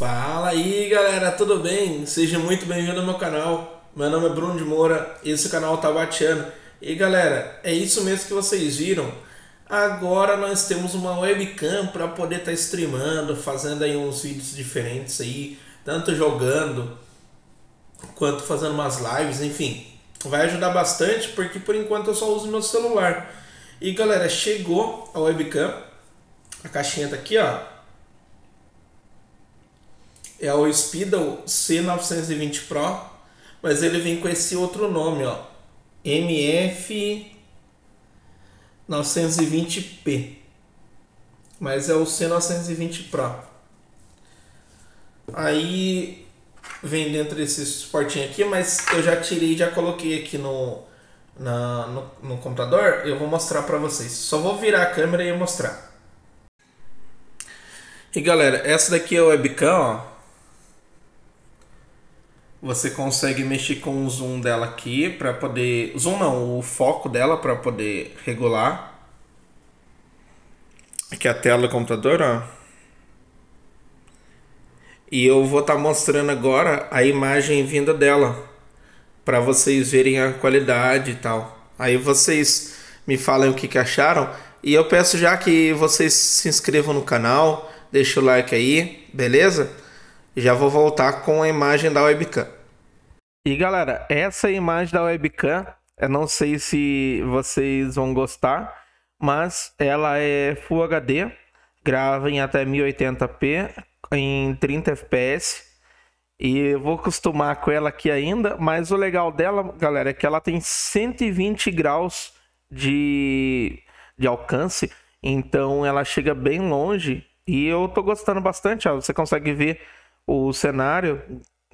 Fala aí galera, tudo bem? Seja muito bem-vindo ao meu canal. Meu nome é Bruno de Moura, esse canal tá bateando. E galera, é isso mesmo que vocês viram. Agora nós temos uma webcam para poder estar tá streamando, fazendo aí uns vídeos diferentes aí, tanto jogando quanto fazendo umas lives, enfim. Vai ajudar bastante porque por enquanto eu só uso meu celular. E galera, chegou a webcam. A caixinha tá aqui, ó é o Speedo C920 Pro, mas ele vem com esse outro nome, ó, MF 920P. Mas é o C920 Pro. Aí vem dentro desse suportinho aqui, mas eu já tirei já coloquei aqui no, na, no, no computador. Eu vou mostrar para vocês. Só vou virar a câmera e mostrar. E galera, essa daqui é o webcam, ó. Você consegue mexer com o zoom dela aqui para poder. Zoom não, o foco dela para poder regular. Aqui a tela do computador, ó. E eu vou estar tá mostrando agora a imagem vinda dela para vocês verem a qualidade e tal. Aí vocês me falem o que, que acharam e eu peço já que vocês se inscrevam no canal, Deixa o like aí, beleza? Já vou voltar com a imagem da webcam. E galera, essa imagem da webcam, eu não sei se vocês vão gostar, mas ela é Full HD, grava em até 1080p, em 30 fps. E eu vou acostumar com ela aqui ainda, mas o legal dela, galera, é que ela tem 120 graus de, de alcance, então ela chega bem longe e eu tô gostando bastante, ó, você consegue ver o cenário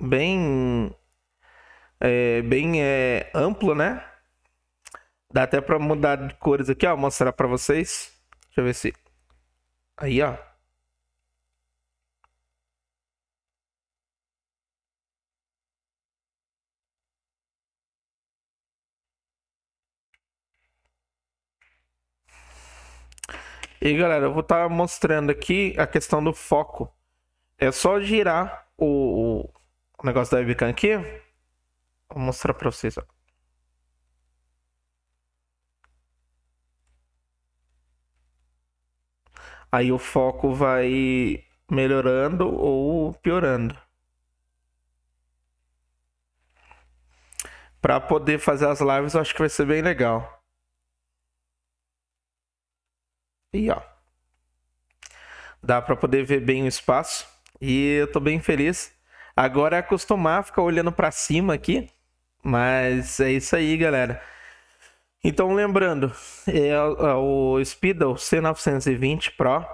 bem é, bem é, amplo, né? Dá até para mudar de cores aqui, ó, mostrar para vocês. Deixa eu ver se aí, ó. E galera, eu vou estar tá mostrando aqui a questão do foco é só girar o, o negócio da webcam aqui. Vou mostrar para vocês. Ó. Aí o foco vai melhorando ou piorando. Para poder fazer as lives, eu acho que vai ser bem legal. E ó, dá para poder ver bem o espaço. E eu tô bem feliz. Agora é acostumar a ficar olhando para cima aqui. Mas é isso aí, galera. Então, lembrando, é, é o é Speedo C920 Pro.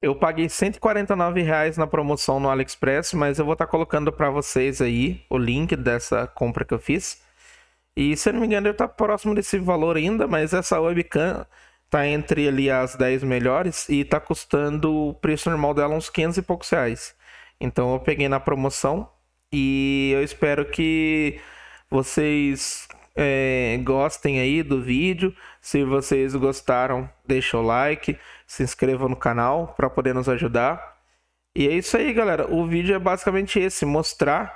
Eu paguei 149 reais na promoção no AliExpress, mas eu vou estar tá colocando para vocês aí o link dessa compra que eu fiz. E se eu não me engano, eu tá próximo desse valor ainda, mas essa webcam tá entre ali as 10 melhores e tá custando o preço normal dela uns 500 e poucos reais. Então eu peguei na promoção e eu espero que vocês é, gostem aí do vídeo. Se vocês gostaram, deixa o like, se inscreva no canal para poder nos ajudar. E é isso aí, galera. O vídeo é basicamente esse, mostrar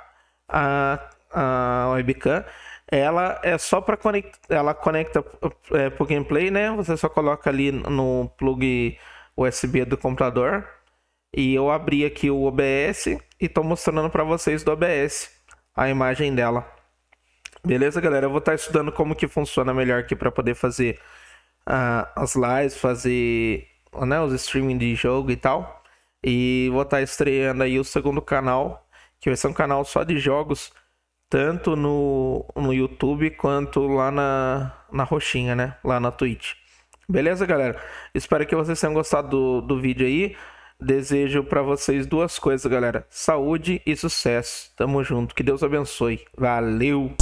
a, a webcam ela é só para conectar, ela conecta é, pro gameplay, né? Você só coloca ali no plug USB do computador. E eu abri aqui o OBS e tô mostrando para vocês do OBS a imagem dela. Beleza, galera? Eu vou estar tá estudando como que funciona melhor aqui para poder fazer uh, as lives, fazer né, os streaming de jogo e tal. E vou estar tá estreando aí o segundo canal, que vai ser um canal só de jogos tanto no, no YouTube quanto lá na, na roxinha, né? Lá na Twitch. Beleza, galera? Espero que vocês tenham gostado do, do vídeo aí. Desejo para vocês duas coisas, galera: saúde e sucesso. Tamo junto. Que Deus abençoe. Valeu!